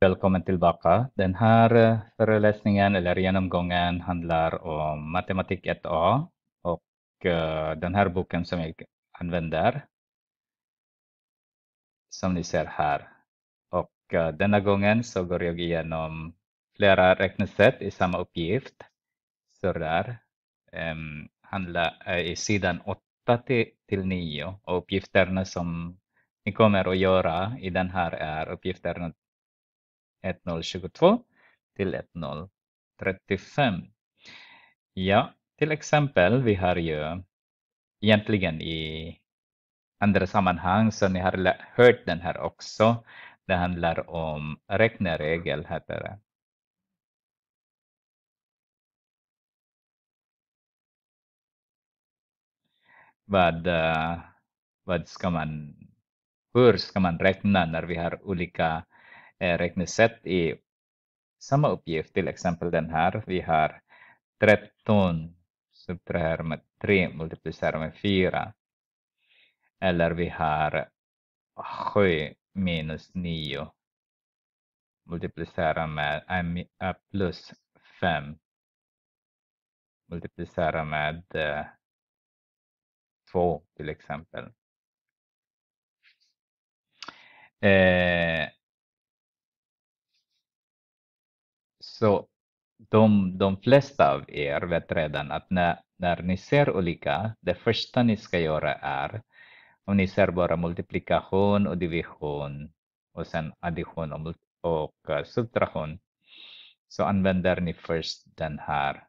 Välkommen tillbaka. Den här eh, föreläsningen eller genomgången handlar om matematik 1A och eh, den här boken som jag använder. Som ni ser här. Och eh, denna gången så går jag igenom flera räknesätt i samma uppgift. Så där. Ehm, handlar i sidan 8 till 9 och uppgifterna som ni kommer att göra i den här är uppgifterna 1022 till 1035. Ja, till exempel, vi har ju egentligen i andra sammanhang, så ni har hört den här också. Det handlar om räkneregel, heter det. Vad, eh, vad ska man, hur ska man räkna när vi har olika Eh, räknesätt i samma uppgift, till exempel den här. Vi har 13 subtraherar med 3 multiplicerar med 4. Eller vi har 7 minus 9 multiplicerar med äh, plus 5 multiplicerar med 2 till exempel. Eh, så de, de flesta av er vet redan att när, när ni ser olika, det första ni ska göra är, om ni ser bara multiplikation och division och sen addition och, och eh, subtraktion, så använder ni först den här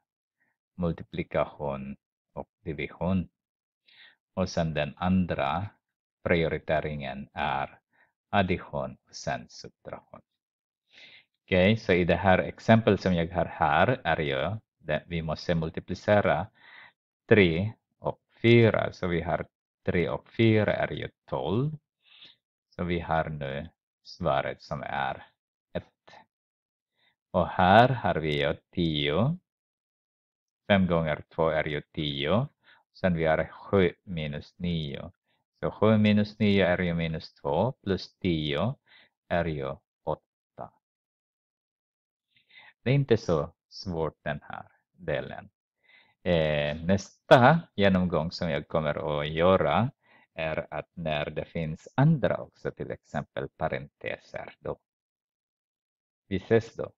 multiplikation och division. Och sen den andra prioriteringen är addition och sen subtraktion. Okej, okay, så i det här exemplet som jag har här är ju det vi måste multiplicera 3 och 4. Så vi har 3 och 4 är ju 12. Så vi har nu svaret som är 1. Och här har vi ju 10. 5 gånger 2 är ju 10. Sen vi har 7 minus 9. Så 7 minus 9 är ju minus 2 plus 10 är ju det är inte så svårt den här delen. Eh, nästa genomgång som jag kommer att göra är att när det finns andra också, till exempel parenteser. Då. Vi ses då.